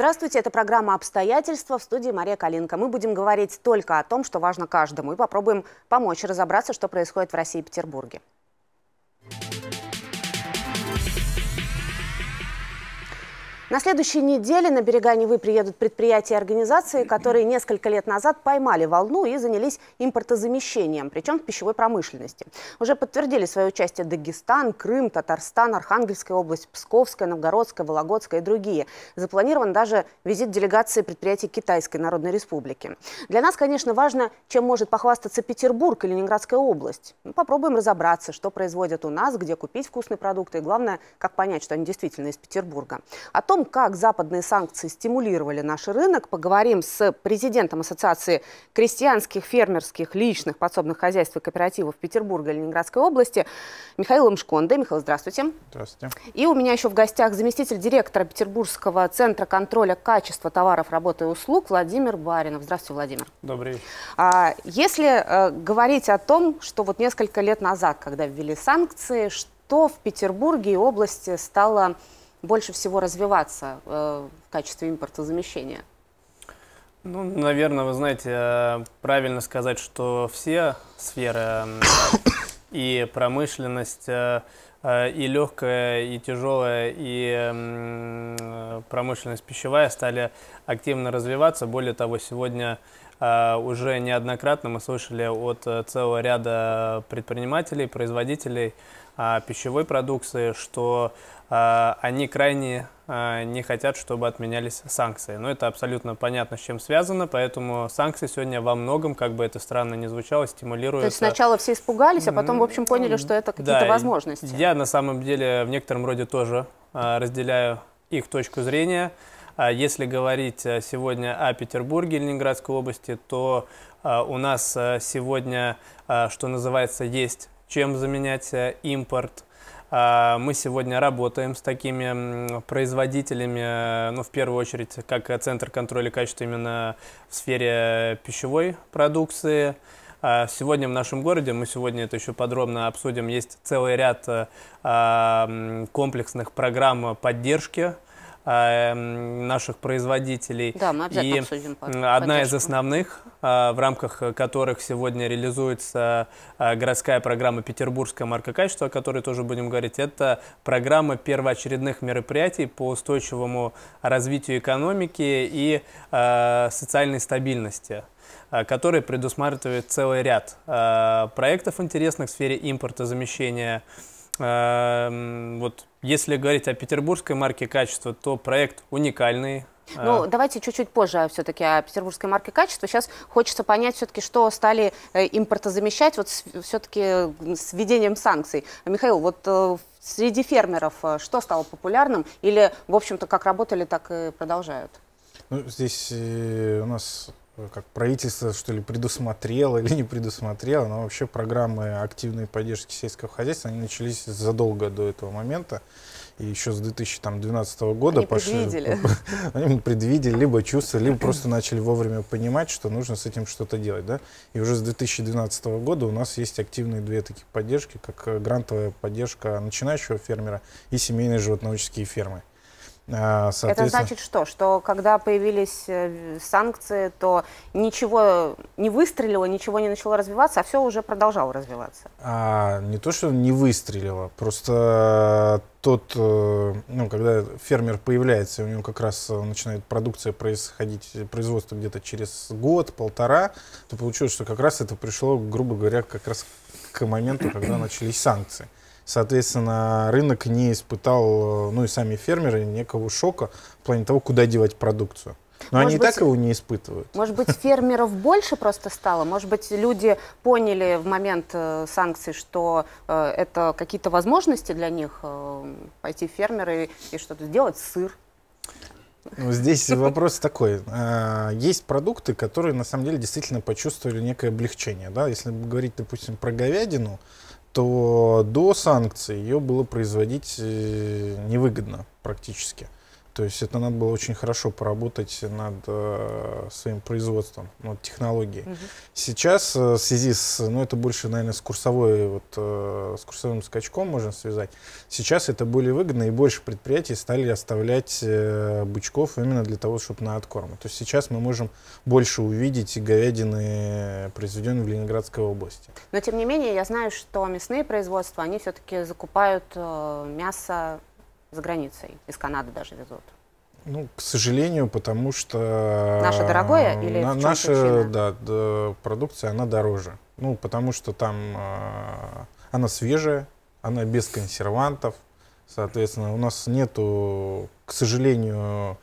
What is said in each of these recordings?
Здравствуйте, это программа «Обстоятельства» в студии Мария Калинка. Мы будем говорить только о том, что важно каждому, и попробуем помочь разобраться, что происходит в России и Петербурге. На следующей неделе на берега Невы приедут предприятия и организации, которые несколько лет назад поймали волну и занялись импортозамещением, причем в пищевой промышленности. Уже подтвердили свое участие Дагестан, Крым, Татарстан, Архангельская область, Псковская, Новгородская, Вологодская и другие. Запланирован даже визит делегации предприятий Китайской Народной Республики. Для нас, конечно, важно, чем может похвастаться Петербург и Ленинградская область. Ну, попробуем разобраться, что производят у нас, где купить вкусные продукты и, главное, как понять, что они действительно из Петербурга. О том, том, как западные санкции стимулировали наш рынок, поговорим с президентом Ассоциации крестьянских, фермерских, личных, подсобных хозяйств и кооперативов Петербурга и Ленинградской области Михаилом Шконде. Михаил, здравствуйте. Здравствуйте. И у меня еще в гостях заместитель директора Петербургского центра контроля качества товаров, работы и услуг Владимир Баринов. Здравствуйте, Владимир. Добрый вечер. А, если э, говорить о том, что вот несколько лет назад, когда ввели санкции, что в Петербурге и области стало больше всего развиваться э, в качестве импортозамещения? Ну, наверное, вы знаете, э, правильно сказать, что все сферы и промышленность, э, и легкая, и тяжелая, и промышленность пищевая стали активно развиваться. Более того, сегодня уже неоднократно мы слышали от целого ряда предпринимателей, производителей а, пищевой продукции, что а, они крайне а, не хотят, чтобы отменялись санкции. Но ну, это абсолютно понятно, с чем связано, поэтому санкции сегодня во многом, как бы это странно ни звучало, стимулируют... То есть сначала все испугались, а потом, в общем, поняли, что это какие-то да, возможности. Я на самом деле в некотором роде тоже а, разделяю их точку зрения. Если говорить э, сегодня о Петербурге Ленинградской области, то у нас э, сегодня, что называется, есть чем заменять э, импорт а, мы сегодня работаем с такими производителями, э, ну, в первую очередь, как Центр контроля качества именно в сфере пищевой продукции. А, сегодня в нашем городе, мы сегодня это еще подробно обсудим, есть целый ряд э, а, комплексных программ поддержки Эм, наших производителей. Да, мы обязательно и обсудим Одна из основных, э, в рамках которых сегодня реализуется э, городская программа «Петербургская марка качества», о которой тоже будем говорить, это программа первоочередных мероприятий по устойчивому развитию экономики и э, социальной стабильности который предусматривает целый ряд проектов интересных в сфере импорта замещения Эм, вот если говорить о петербургской марке качества, то проект уникальный. Э, ну, давайте чуть-чуть позже все-таки о петербургской марке качества. Сейчас хочется понять все-таки, что стали э, импортозамещать вот все-таки с введением санкций. Михаил, вот э, среди фермеров что стало популярным? Или, в общем-то, как работали, так и продолжают? Ну, здесь у нас Э, как правительство, что ли, предусмотрело или не предусмотрело, но вообще программы активной поддержки сельского хозяйства, они начались задолго до этого момента, и еще с 2012 года они пошли... Предвидели. Они предвидели, либо чувствовали, либо просто начали вовремя понимать, что нужно с этим что-то делать, да, и уже с 2012 года у нас есть активные две таких поддержки, как э, грантовая поддержка начинающего фермера и семейные животноводческие фермы. А, это значит что? Что когда появились э, санкции, то ничего не выстрелило, ничего не начало развиваться, а все уже продолжало развиваться? А, не то, что не выстрелило, просто тот, э, ну, когда фермер появляется, у него как раз э, начинает продукция происходить, производство где-то через год-полтора, то получилось, что как раз это пришло, грубо говоря, как раз к моменту, когда начались санкции. Соответственно, рынок не испытал, э, ну и сами фермеры, некого шока в плане того, куда девать продукцию. Но может они быть, и так его не испытывают. Может быть, фермеров больше просто стало? Может быть, люди поняли в момент э, санкций, что э, это какие-то возможности для них э, пойти в фермеры и, и что-то сделать, сыр? Ну, здесь вопрос такой. А, есть продукты, которые на самом деле действительно почувствовали некое облегчение. Да? Если говорить, допустим, про говядину, то до санкций ее было производить э, невыгодно практически. То есть это надо было очень хорошо поработать над э, своим производством, над технологией. Угу. Сейчас э, в связи с, ну это больше, наверное, с курсовой, вот, э, с курсовым скачком можно связать. Сейчас это более выгодно, и больше предприятий стали оставлять э, бычков именно для того, чтобы на откорм. То есть сейчас мы можем больше увидеть говядины, произведенной в Ленинградской области. Но тем не менее, я знаю, что мясные производства, они все-таки закупают э, мясо за границей, из Канады даже везут. Ну, к сожалению, потому что... Э, наша дорогая или на, наша, да, да, продукция, она дороже. Ну, потому что там э, она свежая, она без консервантов, соответственно, у нас нету, к сожалению,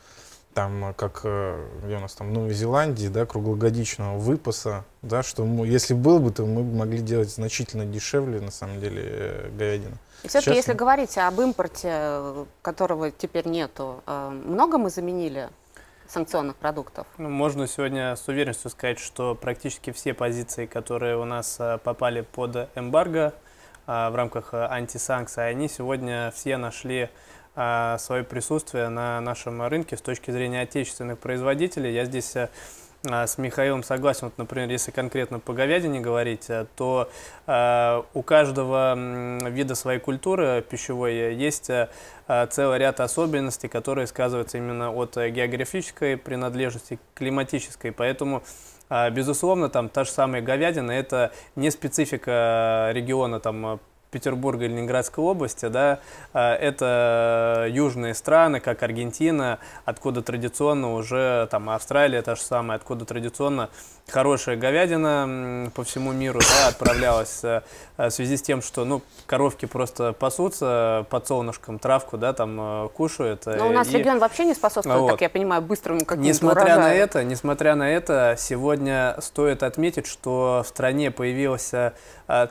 там, э, как э, где у нас там в Новой Зеландии, да, круглогодичного выпаса, да, что мы, если был бы, то мы могли делать значительно дешевле, на самом деле, э, говядину. И все-таки, если мы... говорить об импорте, которого теперь нету, много мы заменили санкционных продуктов? Ну, можно сегодня с уверенностью сказать, что практически все позиции, которые у нас попали под эмбарго в рамках антисанкций, они сегодня все нашли а, свое присутствие на нашем рынке с точки зрения отечественных производителей. Я здесь э, а, с Михаилом согласен. Вот, например, если конкретно по говядине говорить, э, то э, у каждого вида своей культуры пищевой есть э, целый ряд особенностей, которые сказываются именно от географической принадлежности климатической. Поэтому э, Безусловно, там та же самая говядина – это не специфика региона, там Петербурга и Ленинградской области, да, э, это э, южные страны, как Аргентина, откуда традиционно уже, там, Австралия та же самая, откуда традиционно хорошая говядина по всему миру да, отправлялась э, э, в связи с тем, что ну, коровки просто пасутся под солнышком, травку да, там э, кушают. Но ну, у нас и... регион вообще не способствует, вот. так я понимаю, быстрому какому-то Несмотря урожаю. на это, несмотря на это, сегодня стоит отметить, что в стране появился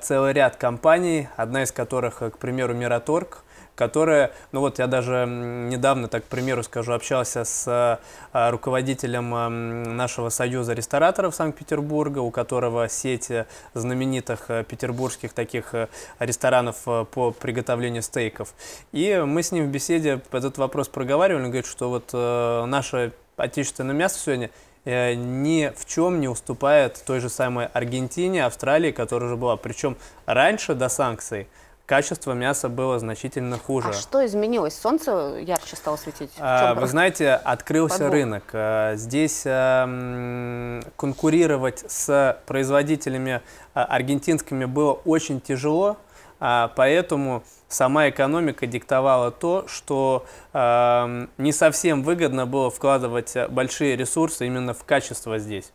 целый ряд компаний, одна из которых, к примеру, Мираторг, которые, ну вот я даже недавно, так к примеру скажу, общался с э, э, руководителем э, нашего союза рестораторов Санкт-Петербурга, у которого сеть знаменитых петербургских таких ресторанов по приготовлению стейков. И мы с ним в беседе этот вопрос проговаривали, он говорит, что вот наше отечественное мясо сегодня ни в чем не уступает той же самой Аргентине, Австралии, которая уже была. Причем раньше до санкций – качество мяса было значительно хуже. А что изменилось? Солнце ярче стало светить? А, вы знаете, открылся Подбор. рынок. А, здесь а, конкурировать с производителями а, аргентинскими было очень тяжело, а, поэтому сама экономика диктовала то, что э, не совсем выгодно было вкладывать большие ресурсы именно в качество здесь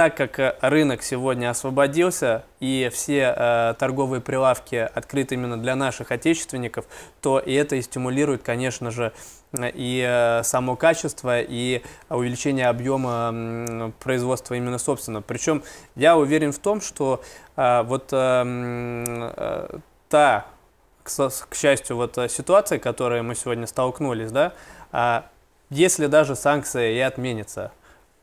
так как э, рынок сегодня освободился и все э, торговые прилавки открыты именно для наших отечественников, то и это и стимулирует, конечно же, э, и э, само качество, и увеличение объема производства именно собственного. Причем я уверен в том, что э, вот э, та, к, к счастью, вот ситуация, которой мы сегодня столкнулись, да, а, если даже санкции и отменятся,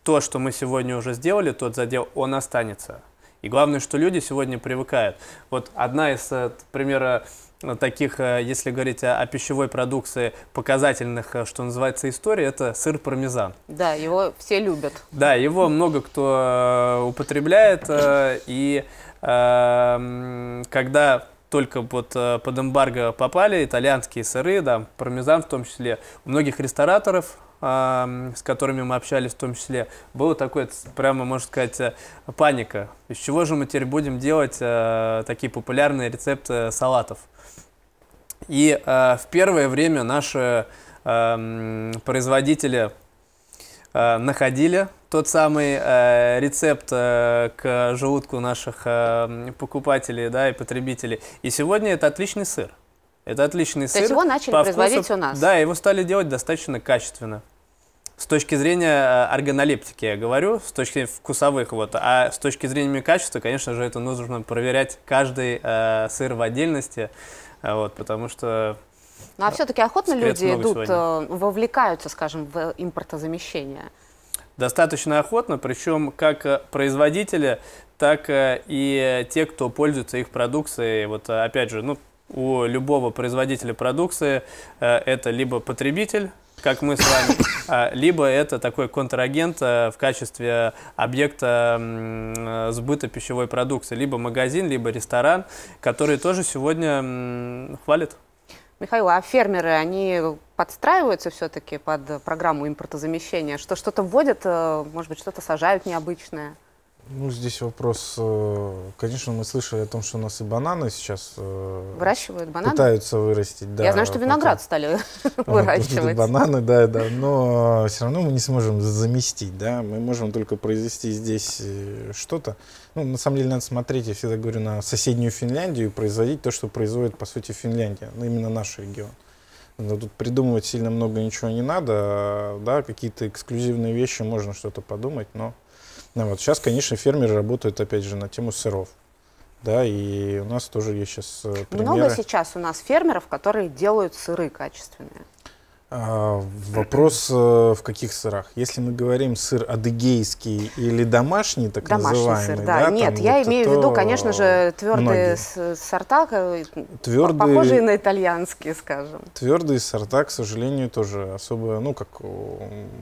то, что мы сегодня уже сделали, тот задел, он останется. И главное, что люди сегодня привыкают. Вот одна из, э, примера э, таких, э, если говорить о, о пищевой продукции, показательных, что называется, историй, это сыр пармезан. Да, его все любят. Да, его много кто употребляет, и эм, когда только вот под эмбарго попали итальянские сыры, да, пармезан в том числе, у многих рестораторов с которыми мы общались в том числе, было такое, прямо, можно сказать, э, паника. Из чего же мы теперь будем делать э, такие популярные рецепты салатов? И э, в первое время наши производители находили тот самый э, рецепт э, к желудку наших э, покупателей да, и потребителей. И сегодня это отличный сыр. Это отличный То сыр. То есть его начали по производить вкусу, у нас? Да, его стали делать достаточно качественно. С точки зрения э, органолептики я говорю, с точки вкусовых, вот, а с точки зрения качества, конечно же, это нужно проверять каждый э, сыр в отдельности, э, вот, потому что ну а все-таки охотно люди идут, сегодня. Э, вовлекаются, скажем, в импортозамещение? Достаточно охотно, причем как производители, так и те, кто пользуется их продукцией. Вот опять же, ну, у любого производителя продукции э, это либо потребитель, как мы с вами, а, либо это такой контрагент э, в качестве объекта э, сбыта пищевой продукции, либо магазин, либо ресторан, который тоже сегодня хвалит. Михаил, а фермеры, они подстраиваются все-таки под программу импортозамещения? Что что-то вводят, может быть, что-то сажают необычное? Ну, здесь вопрос, э, конечно, мы слышали о том, что у нас и бананы сейчас э, выращивают бананы. Пытаются вырастить, да. Я знаю, что виноград потом, стали выращивать. Бананы, да, да, но все равно мы не сможем заместить, да, мы можем только произвести здесь э, что-то. Ну, на самом деле, надо смотреть, я всегда говорю, на соседнюю Финляндию и производить то, что производит, по сути, Финляндия, ну, именно наш регион. Но тут придумывать сильно много ничего не надо, а, да, какие-то эксклюзивные вещи можно что-то подумать, но ну, вот сейчас, конечно, фермеры работают, опять же, на тему сыров. Да, и у нас тоже есть сейчас э, примеры. Много сейчас у нас фермеров, которые делают сыры качественные. А, вопрос э, в каких сырах? Если мы говорим сыр адыгейский или домашний, так домашний называемый, сыр, да. да Нет, я вот имею в виду, конечно же, твердые многие. сорта, э, твердые, похожие на итальянские, скажем. Твердые сорта, к сожалению, тоже особо, ну как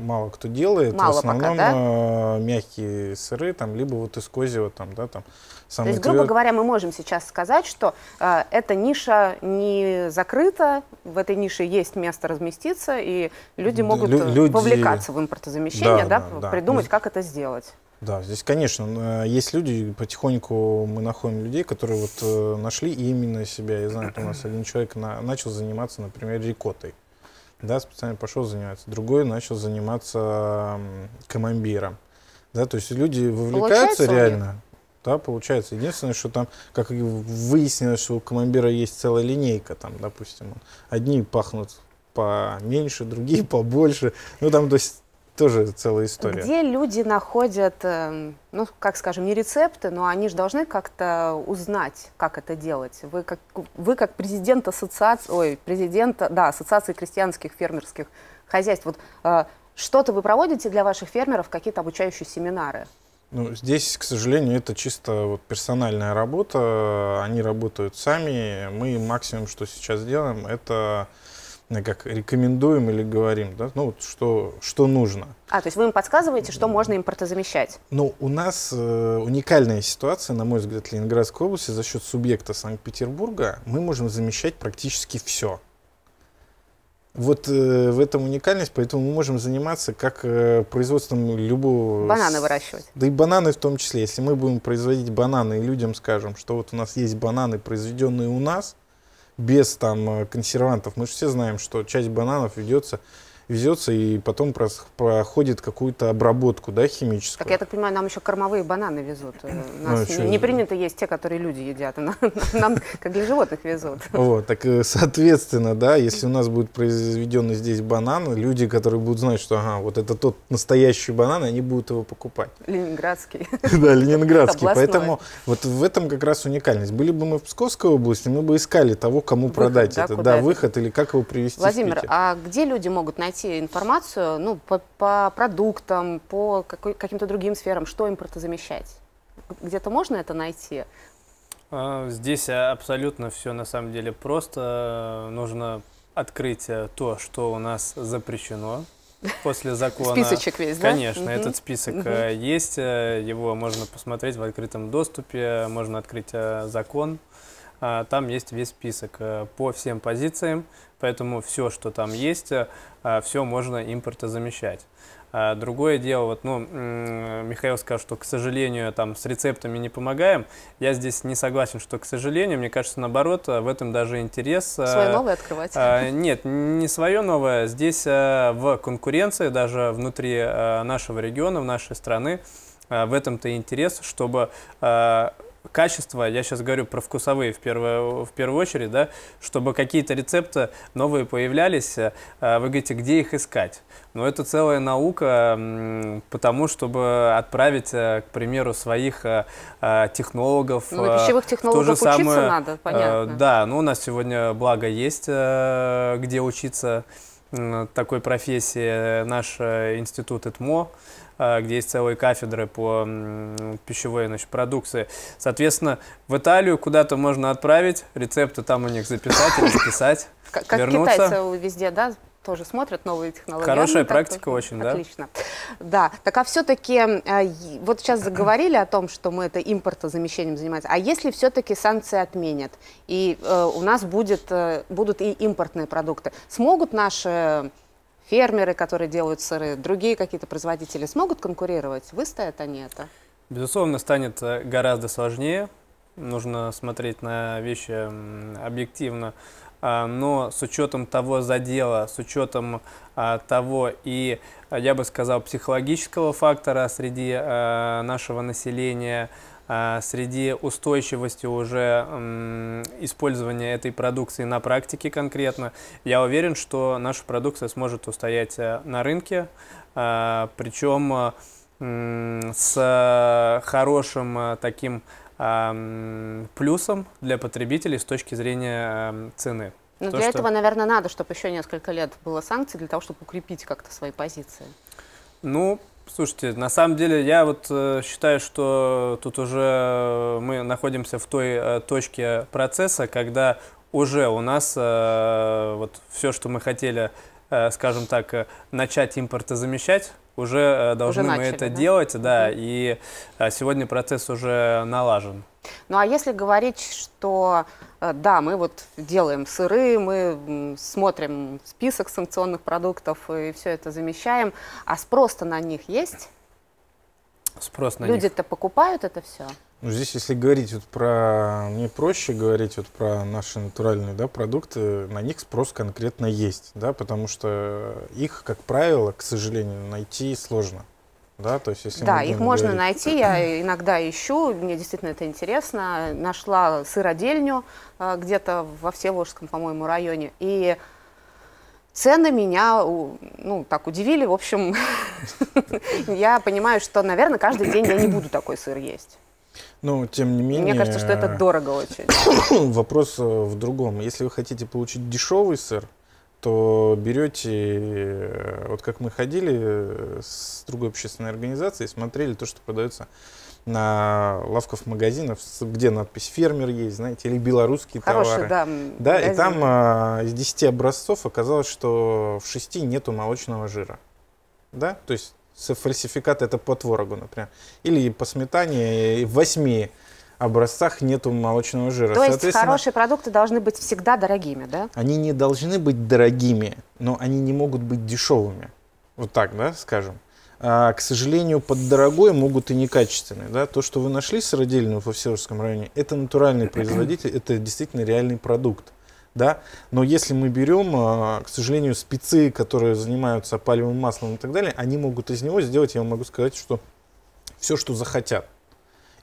мало кто делает. Мало в основном пока, да? Э, мягкие сыры, там либо вот из козьего, там, да, там Самый То есть, грубо говоря, мы можем сейчас сказать, что э, эта ниша не закрыта, в этой нише есть место разместиться, и люди могут Лю- э, вовлекаться в импортозамещение, да, да, да, придумать, да. как это сделать. Да, здесь, конечно, э, есть люди, потихоньку мы находим людей, которые вот э, нашли именно себя. Я знаю, у нас один человек на, начал заниматься, например, рикотой. Да, специально пошел заниматься. Другой начал заниматься камамбиром. Да, то есть люди вовлекаются Получается реально да, получается. Единственное, что там, как выяснилось, что у Камамбера есть целая линейка, там, допустим, одни пахнут поменьше, другие побольше, ну, там, то есть, тоже целая история. Где люди находят, эм, ну, как скажем, не рецепты, но они же должны как-то узнать, как это делать. Вы как, вы как президент ассоциации, ой, президент, да, ассоциации крестьянских фермерских хозяйств, вот э, что-то вы проводите для ваших фермеров, какие-то обучающие семинары? Ну, здесь, к сожалению, это чисто вот персональная работа. Они работают сами. Мы максимум, что сейчас делаем, это ну, как рекомендуем или говорим, да, ну, вот что, что нужно. А, то есть вы им подсказываете, что можно импортозамещать? Ну, у нас э, уникальная ситуация, на мой взгляд, в Ленинградской области за счет субъекта Санкт-Петербурга. Мы можем замещать практически все. Вот э, в этом уникальность, поэтому мы можем заниматься как э, производством любого... Бананы выращивать. Да и бананы в том числе. Если мы будем производить бананы и людям скажем, что вот у нас есть бананы, произведенные у нас, без там э, консервантов. Мы же все знаем, что часть бананов ведется везется и потом проходит какую-то обработку да, химическую. Так я так понимаю, нам еще кормовые бананы везут. Э, нас ну, а не, не принято есть те, которые люди едят. Нам как для животных везут. Вот, так э, соответственно, да, если у нас будет произведены здесь бананы, люди, которые будут знать, что ага, вот это тот настоящий банан, они будут его покупать. Ленинградский. Да, ленинградский. Поэтому вот в этом как раз уникальность. Были бы мы в Псковской области, мы бы искали того, кому продать это. Да, выход или как его привести Владимир, а где люди могут найти найти информацию ну, по, по продуктам, по каким-то другим сферам, что импортозамещать? Где-то можно это найти? А, здесь абсолютно все на самом деле просто. Нужно открыть э, то, что у нас запрещено после закона. Списочек весь, да? Конечно, угу. этот список угу. есть, э, его можно посмотреть в открытом доступе, можно открыть закон, а, там есть весь список э, по всем позициям, поэтому все, что там есть, э, а, все можно импортозамещать. А, другое дело, вот, ну, Михаил сказал, что, к сожалению, там с рецептами не помогаем. Я здесь не согласен, что, к сожалению, мне кажется, наоборот, э, в этом даже интерес. Свое новое открывать? Нет, не свое новое. Здесь в конкуренции, даже внутри нашего региона, в нашей страны, в этом-то интерес, чтобы качество, я сейчас говорю про вкусовые в первую, в первую очередь, да, чтобы какие-то рецепты новые появлялись, э, а вы говорите, где их искать? Но ну, это целая наука, потому чтобы отправить, э, к примеру, своих э, технологов. Ну, пищевых технологов то же учиться самое, надо, понятно. Да, ну у нас сегодня, благо, есть где учиться такой профессии. Наш институт Этмо Э, где есть целые кафедры по пищевой значит, продукции. Соответственно, в Италию куда-то можно отправить, рецепты там у них записать, расписать, как, как вернуться. Как китайцы везде, да? тоже смотрят новые технологии. Хорошая Они практика тоже... очень, да? Отлично. Да, так а все-таки, э, вот сейчас заговорили о том, что мы это импортозамещением занимаемся, а если все-таки санкции отменят, и э, у нас будет, э, будут и импортные продукты, смогут наши фермеры, которые делают сыры, другие какие-то производители смогут конкурировать? Выстоят они это? Безусловно, станет э, гораздо сложнее. Нужно смотреть на вещи объективно. А, но с учетом того задела, с учетом а, того и, я бы сказал, психологического фактора среди э, нашего населения – а, среди устойчивости уже использования этой продукции на практике конкретно. Я уверен, что наша продукция сможет устоять э, на рынке, а, причем э, с хорошим э, таким а, плюсом для потребителей с точки зрения эм, цены. Но То, для что... этого, наверное, надо, чтобы еще несколько лет было санкций для того, чтобы укрепить как-то свои позиции. Ну, Слушайте, на самом деле я вот э, считаю, что тут уже э, мы находимся в той э, точке процесса, когда уже у нас вот все, что мы хотели, скажем так, начать импортозамещать, Э, уже должны уже начали, мы это да? делать, да, угу. и э, сегодня процесс уже налажен. Ну а если говорить, что э, да, мы вот делаем сыры, мы смотрим список санкционных продуктов и все это замещаем, а спрос на них есть? Спрос на Люди-то покупают это все? Ну, здесь, если говорить вот про, мне проще говорить вот про наши натуральные да, продукты, на них спрос конкретно есть, да, потому что их, как правило, к сожалению, найти сложно. Да, то есть если да их можно говорить... найти, я иногда ищу, мне действительно это интересно. Нашла сыродельню э, где-то во Всеволожском, по-моему, районе, и цены меня, ну, так удивили. В общем, я понимаю, что, наверное, каждый день я не буду такой сыр есть. Но, ну, тем не менее... Мне кажется, что это дорого очень. Вопрос э, в другом. Если вы хотите получить дешевый сыр, то берете, э, вот как мы ходили э, с другой общественной организацией, смотрели то, что продается на лавках магазинов, где надпись «фермер» есть, знаете, или белорусские Хороший, товары. Да, да и там а, из 10 образцов оказалось, что в 6 нету молочного жира. Да, то есть фальсификат это по творогу, например. Или по сметане в восьми образцах нету молочного жира. То есть хорошие продукты должны быть всегда дорогими, да? Они не должны быть дорогими, но они не могут быть дешевыми. Вот так, да, скажем. А, к сожалению, под дорогой могут и некачественные. Да? То, что вы нашли сыродельную во Всеволожском районе, это натуральный производитель, это действительно реальный продукт да, но если мы берем, а, к сожалению, спецы, которые занимаются палевым маслом и так далее, они могут из него сделать, я вам могу сказать, что все, что захотят.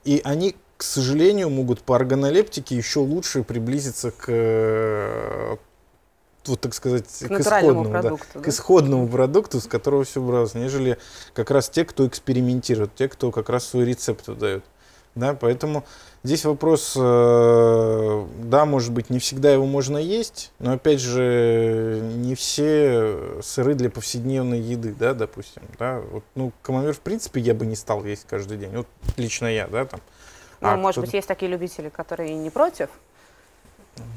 И они, к сожалению, могут по органолептике еще лучше приблизиться к э, вот так сказать, к, к исходному, продукту, да, да? к исходному продукту, с которого все бралось, нежели как раз те, кто экспериментирует, те, кто как раз свои рецепты дают. Да, поэтому здесь вопрос, э, да, может быть, не всегда его можно есть, но опять же, не все сыры для повседневной еды, да, допустим, да, вот, ну, камамер, в принципе, я бы не стал есть каждый день, вот лично я, да, там. Ну, а может быть, есть такие любители, которые не против?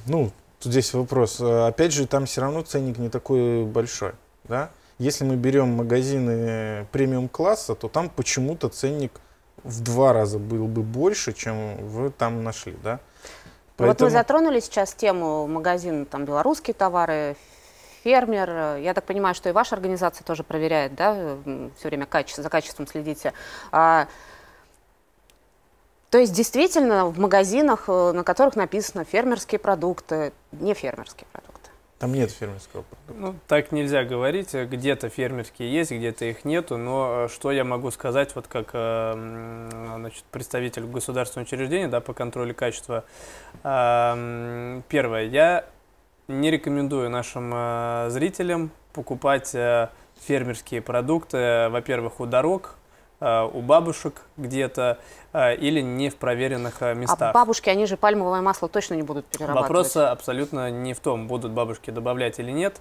Ну, тут здесь вопрос, э, опять же, там все равно ценник не такой большой, да, если мы берем магазины премиум-класса, то там почему-то ценник в два раза был бы больше, чем вы там нашли, да? А Поэтому... Вот мы затронули сейчас тему магазина там белорусские товары, фермер. Я так понимаю, что и ваша организация тоже проверяет, да, все время качество, за качеством следите. А, то есть действительно в магазинах, э, на которых написано фермерские продукты, не фермерские продукты. Там нет фермерского продукта. Ну, так нельзя говорить. Где-то фермерские есть, где-то их нету. Но э, что я могу сказать, вот как э, значит, представитель государственного учреждения да, по контролю качества? Э, первое, я не рекомендую нашим зрителям покупать фермерские продукты, во-первых, у дорог, Э, у бабушек где-то э, или не в проверенных э, а местах. А бабушки, они же пальмовое масло точно не будут перерабатывать. Вопрос абсолютно не в том, будут бабушки добавлять или нет.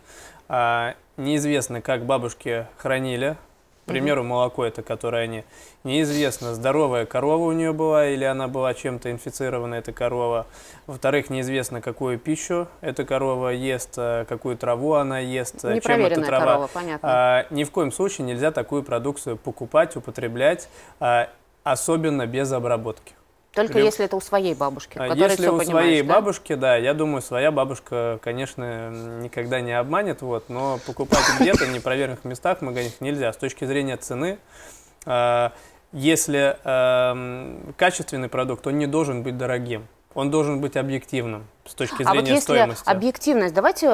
А, неизвестно, как бабушки хранили к примеру, молоко это, которое не, неизвестно, здоровая корова у нее была или она была чем-то инфицирована, эта корова. Во-вторых, неизвестно, какую пищу эта корова ест, э, какую траву она ест, э, чем эта трава. корова, понятно. А, ни в коем случае нельзя такую продукцию покупать, употреблять, а, особенно без обработки. Только Либо... если это у своей бабушки, а Если у своей да? бабушки, да, я думаю, своя бабушка, конечно, никогда не обманет, вот, но покупать где-то в непроверенных местах, в магазинах нельзя. С точки зрения цены, э, если э, качественный продукт, он не должен быть дорогим он должен быть объективным с точки зрения а вот если стоимости. объективность, давайте,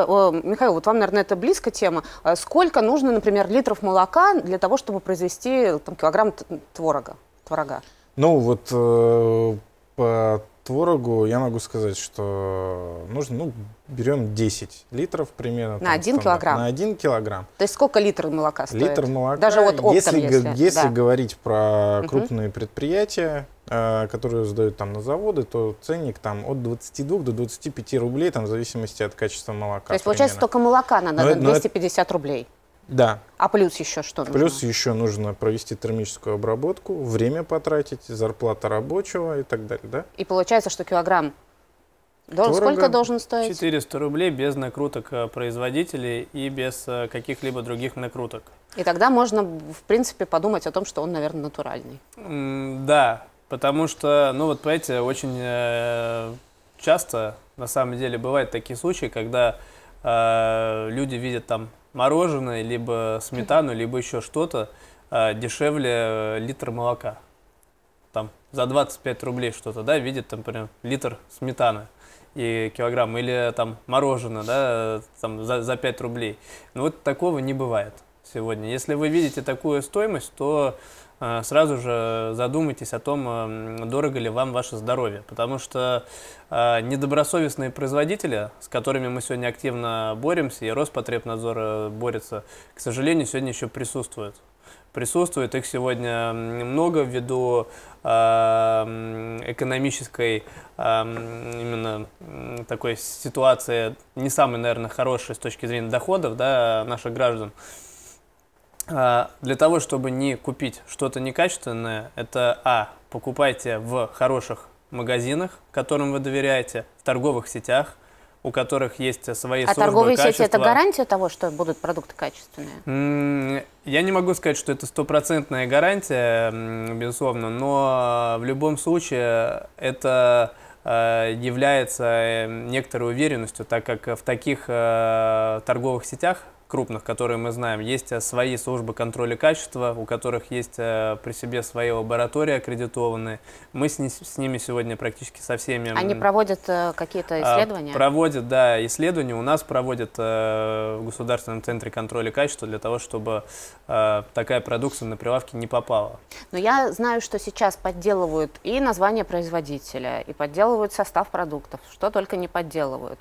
Михаил, вот вам, наверное, это близко тема. А сколько нужно, например, литров молока для того, чтобы произвести там, килограмм творога? творога? Ну, вот э, по творогу я могу сказать, что э, нужно, ну, берем 10 литров примерно. На там, 1 килограмм? На 1 килограмм. То есть сколько литров молока стоит? Литр молока, Даже вот оптом, если, если, если да. говорить про крупные угу. предприятия, э, которые сдают там на заводы, то ценник там от 22 до 25 рублей, там в зависимости от качества молока. То есть примерно. получается только молока надо но, на 250 но... рублей? Да. А плюс еще что нужно? Плюс еще нужно провести термическую обработку, время потратить, зарплата рабочего и так далее, да? И получается, что килограмм Дорого. Сколько должен стоить? 400 рублей без накруток э, производителей и без э, каких-либо других накруток. И тогда можно, в принципе, подумать о том, что он, наверное, натуральный. М да, потому что, ну вот, понимаете, очень э часто, на самом деле, бывают такие случаи, когда Э, люди видят там мороженое, либо сметану, либо еще что-то э, дешевле э, литра молока. Там за 25 рублей что-то, да, видят там прям литр сметаны и килограмм, или там мороженое, да, там за, за 5 рублей. Но ну, вот такого не бывает сегодня. Если вы видите такую стоимость, то Э, сразу же задумайтесь о том, э, дорого ли вам ваше здоровье, потому что э, недобросовестные производители, с которыми мы сегодня активно боремся, и Роспотребнадзор борется, к сожалению, сегодня еще присутствуют присутствует. Их сегодня много ввиду экономической именно такой ситуации, не самой, наверное, хорошей с точки зрения доходов да, наших граждан. А, для того, чтобы не купить что-то некачественное, это А. Покупайте в хороших магазинах, которым вы доверяете, в торговых сетях, у которых есть свои а службы А торговые качества. сети – это гарантия того, что будут продукты качественные? Я не могу сказать, что это стопроцентная гарантия, безусловно, но в любом случае это э, является э, некоторой уверенностью, так как в таких э, торговых сетях крупных, которые мы знаем, есть э, свои службы контроля качества, у которых есть э, при себе свои лаборатории аккредитованные. Мы с, с ними сегодня практически со всеми... Они проводят э, какие-то а, исследования? Проводят, да, исследования. У нас проводят в Государственном центре контроля качества для того, чтобы такая продукция на прилавке не попала. Но я знаю, что сейчас подделывают и название производителя, и подделывают состав продуктов, что только не подделывают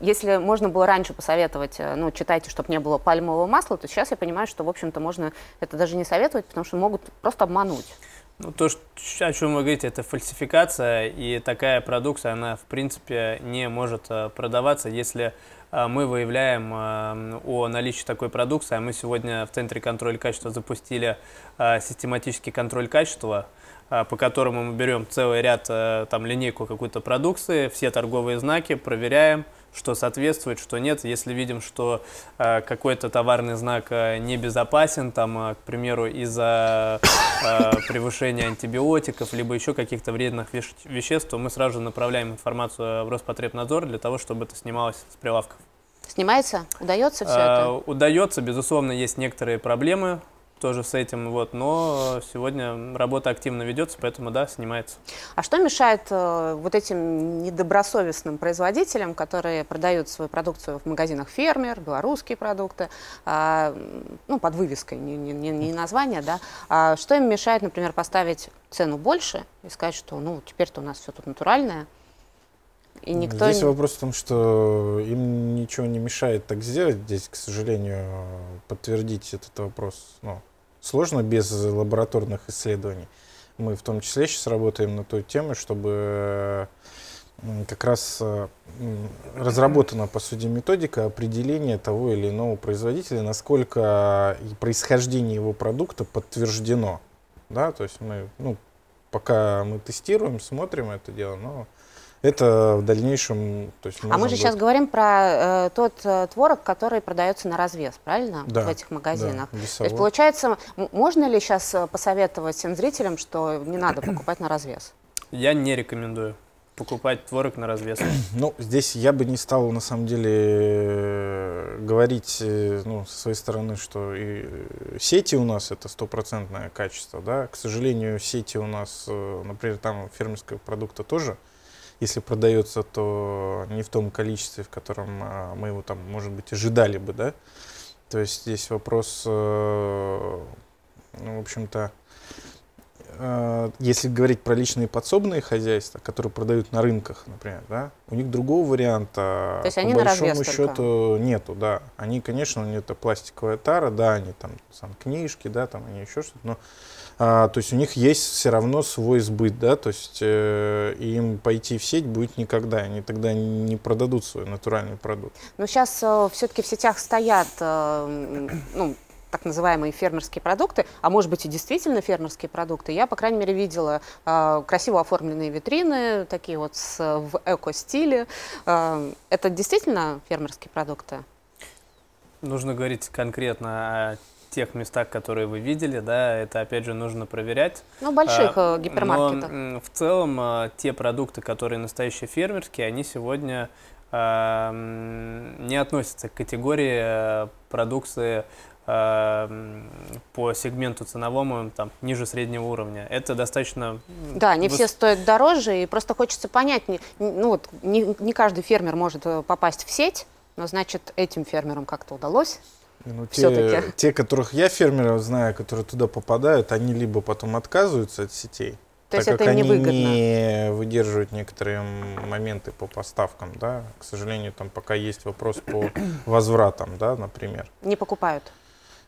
если можно было раньше посоветовать, э, ну, читайте, чтобы не было пальмового масла, то сейчас я понимаю, что, в общем-то, можно это даже не советовать, потому что могут просто обмануть. Ну, то, о чем вы говорите, это фальсификация, и такая продукция, она, в принципе, не может э, продаваться, если э, мы выявляем о наличии такой продукции, а мы сегодня в Центре контроля качества запустили систематический контроль качества, по которому мы берем целый ряд, там, линейку какой-то продукции, все торговые знаки, проверяем – что соответствует, что нет. Если видим, что э, какой-то товарный знак э, небезопасен, там, э, к примеру, из-за э, превышения антибиотиков, либо еще каких-то вредных веще веществ, то мы сразу же направляем информацию в Роспотребнадзор для того, чтобы это снималось с прилавков. Снимается? Удается все э, это? Удается, безусловно, есть некоторые проблемы тоже с этим, вот, но сегодня работа активно ведется, поэтому, да, снимается. А что мешает э, вот этим недобросовестным производителям, которые продают свою продукцию в магазинах «Фермер», белорусские продукты, э, ну, под вывеской, не, не, не название, да, а что им мешает, например, поставить цену больше и сказать, что, ну, теперь-то у нас все тут натуральное, и никто... Здесь вопрос в том, что им ничего не мешает так сделать. Здесь, к сожалению, подтвердить этот вопрос ну, сложно без лабораторных исследований. Мы в том числе сейчас работаем на той теме, чтобы э, как раз э, разработана, по сути, методика определения того или иного производителя, насколько э, происхождение его продукта подтверждено. Да, то есть мы, ну, пока мы тестируем, смотрим это дело, но это в дальнейшем... То есть, а мы же будет... сейчас говорим про э, тот э, творог, который продается на развес, правильно? Да. В этих магазинах. Да, то есть получается, можно ли сейчас э, посоветовать всем зрителям, что не надо покупать на развес? Я не рекомендую покупать творог на развес. Ну, здесь я бы не стал, на самом деле, э, говорить, э, ну, со своей стороны, что и сети у нас это стопроцентное качество, да. К сожалению, сети у нас, например, там фермерского продукта тоже если продается, то не в том количестве, в котором а, мы его там, может быть, ожидали бы, да. То есть здесь вопрос, э, ну, в общем-то, э, если говорить про личные подсобные хозяйства, которые продают на рынках, например, да, у них другого варианта То есть по они большому счету только? нету, да. Они, конечно, у них это пластиковая тара, да, они там, там книжки, да, там они еще что-то, но а, то есть у них есть все равно свой сбыт, да, то есть э, им пойти в сеть будет никогда, они тогда не продадут свой натуральный продукт. Но сейчас э, все-таки в сетях стоят, э, ну, так называемые фермерские продукты, а может быть и действительно фермерские продукты. Я, по крайней мере, видела э, красиво оформленные витрины, такие вот с, в эко-стиле. Э, это действительно фермерские продукты? Нужно говорить конкретно о тех местах, которые вы видели, да, это опять же нужно проверять. Ну, больших а, э, гипермаркетах. Но, в целом а, те продукты, которые настоящие фермерские, они сегодня а, не относятся к категории э, продукции а, по сегменту ценовому там ниже среднего уровня. Это достаточно... Да, не все стоят дороже, и просто хочется понять, не, ну вот не, не каждый фермер может э, попасть в сеть, но значит этим фермерам как-то удалось ну, те, те, которых я фермеров знаю, которые туда попадают, они либо потом отказываются от сетей, то так есть как это они невыгодно. не выдерживают некоторые моменты по поставкам, да. К сожалению, там пока есть вопрос по возвратам, да, например. Не покупают.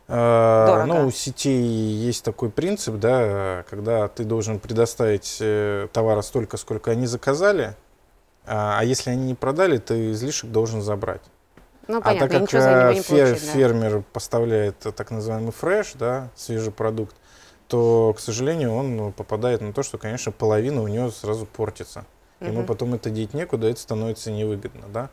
Э, Дорого. Но ну, у сетей есть такой принцип, да, когда ты должен предоставить э, товара столько, сколько они заказали, а, а если они не продали, ты излишек должен забрать. Ну, понятно, а так как я ничего э, фер, получить, да. фермер поставляет э, так называемый фреш, да, свежий продукт, то, к сожалению, он ну, попадает на то, что, конечно, половина у него сразу портится. Mm-hmm. Ему потом это деть некуда, это становится невыгодно, да.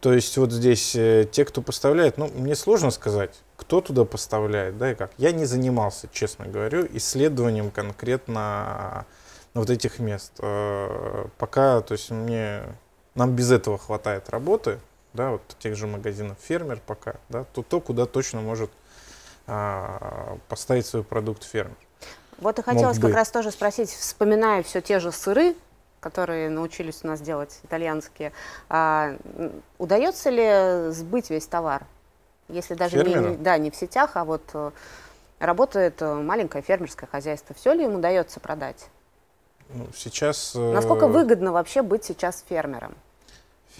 То есть вот здесь э, те, кто поставляет, ну, мне сложно сказать, кто туда поставляет, да, и как. Я не занимался, честно говорю, исследованием конкретно вот этих мест. пока, то есть мне, нам без этого хватает работы, да, вот тех же магазинов фермер пока, да, то то, куда точно может а, поставить свой продукт фермер. Вот и хотелось как раз тоже спросить, вспоминая все те же сыры, которые научились у нас делать итальянские, а, удается ли сбыть весь товар? Если даже не, да, не в сетях, а вот э, работает э, маленькое фермерское хозяйство, все ли им удается продать? Ну, сейчас... Э, Насколько выгодно вообще быть сейчас фермером?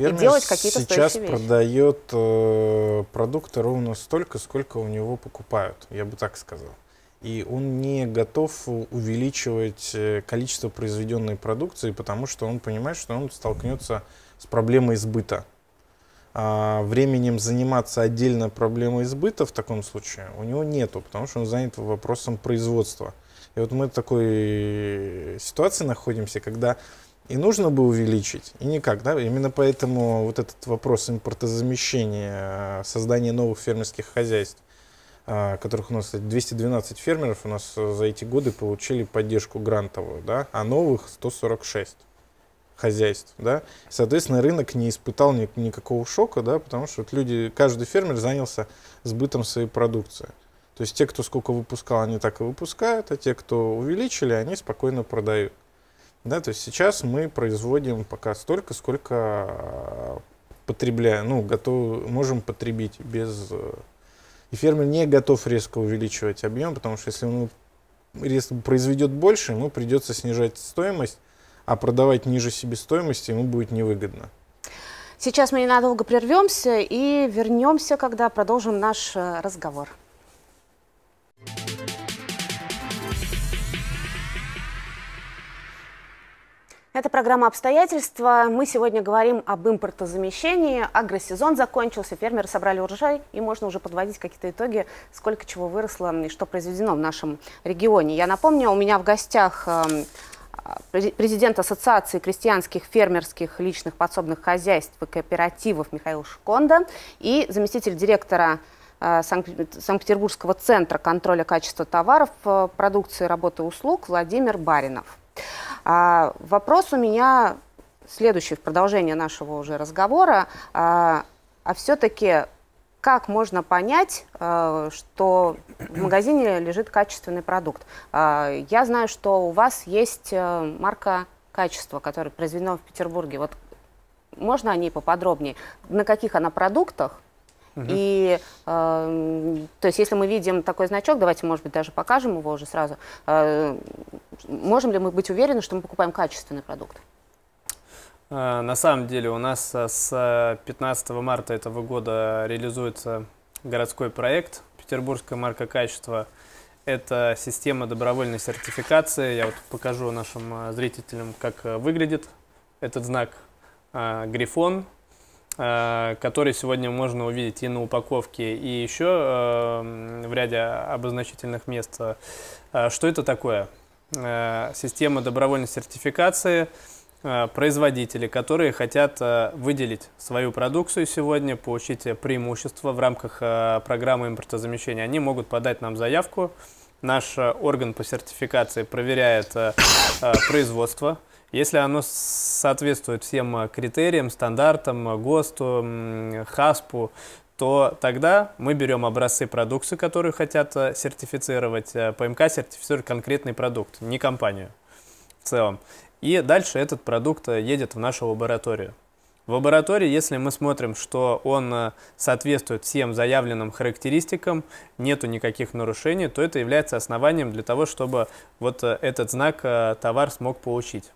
Фермер и делать какие-то сейчас вещи. продает э, продукты ровно столько, сколько у него покупают, я бы так сказал. И он не готов увеличивать э, количество произведенной продукции, потому что он понимает, что он столкнется с проблемой сбыта. А временем заниматься отдельно проблемой сбыта в таком случае у него нету, потому что он занят вопросом производства. И вот мы в такой э, ситуации находимся, когда и нужно бы увеличить, и никак, да? Именно поэтому вот этот вопрос импортозамещения, э, создания новых фермерских хозяйств, э, которых у нас 212 фермеров у нас за эти годы получили поддержку грантовую, да, а новых 146 хозяйств, да. Соответственно, рынок не испытал ни, никакого шока, да, потому что вот люди, каждый фермер занялся сбытом своей продукции. То есть те, кто сколько выпускал, они так и выпускают, а те, кто увеличили, они спокойно продают. Да, то есть сейчас мы производим пока столько, сколько э, потребляем, ну, готов, можем потребить без... Э, и фермер не готов резко увеличивать объем, потому что если он резко произведет больше, ему придется снижать стоимость, а продавать ниже себестоимости ему будет невыгодно. Сейчас мы ненадолго прервемся и вернемся, когда продолжим наш э, разговор. thank you Это программа «Обстоятельства». Мы сегодня говорим об импортозамещении. Агросезон закончился, фермеры собрали урожай, и можно уже подводить какие-то итоги, сколько чего выросло и что произведено в нашем регионе. Я напомню, у меня в гостях эм, э, президент Ассоциации крестьянских фермерских личных подсобных хозяйств и кооперативов Михаил Шконда и заместитель директора э, Санкт-Петербургского центра контроля качества товаров, э, продукции, работы и услуг Владимир Баринов. А, вопрос у меня следующий в продолжение нашего уже разговора. А, а все-таки как можно понять, э, что в магазине лежит качественный продукт? А, я знаю, что у вас есть э, марка качества, которая произведена в Петербурге. Вот можно о ней поподробнее? На каких она продуктах и, э, то есть, если мы видим такой значок, давайте, может быть, даже покажем его уже сразу, э, можем ли мы быть уверены, что мы покупаем качественный продукт? Э, на самом деле у нас э, с 15 э, марта этого года реализуется городской проект «Петербургская марка качества». Это система добровольной сертификации. Я вот покажу нашим зрителям, как выглядит этот знак. Грифон Э, который сегодня можно увидеть и на упаковке, и еще э, в ряде обозначительных мест. Э, что это такое? Система добровольной сертификации производители, которые хотят выделить свою продукцию сегодня, получить преимущество в рамках программы импортозамещения, они могут подать нам заявку. Наш орган по сертификации проверяет производство если оно соответствует всем э, критериям, стандартам, э, ГОСТу, ХАСПу, то тогда мы берем образцы продукции, которые хотят э, сертифицировать. ПМК сертифицирует конкретный продукт, не компанию в целом. И дальше этот продукт едет в нашу лабораторию. В лаборатории, если мы смотрим, что он соответствует всем заявленным характеристикам, нету никаких нарушений, то это является основанием для того, чтобы вот этот знак товар смог получить.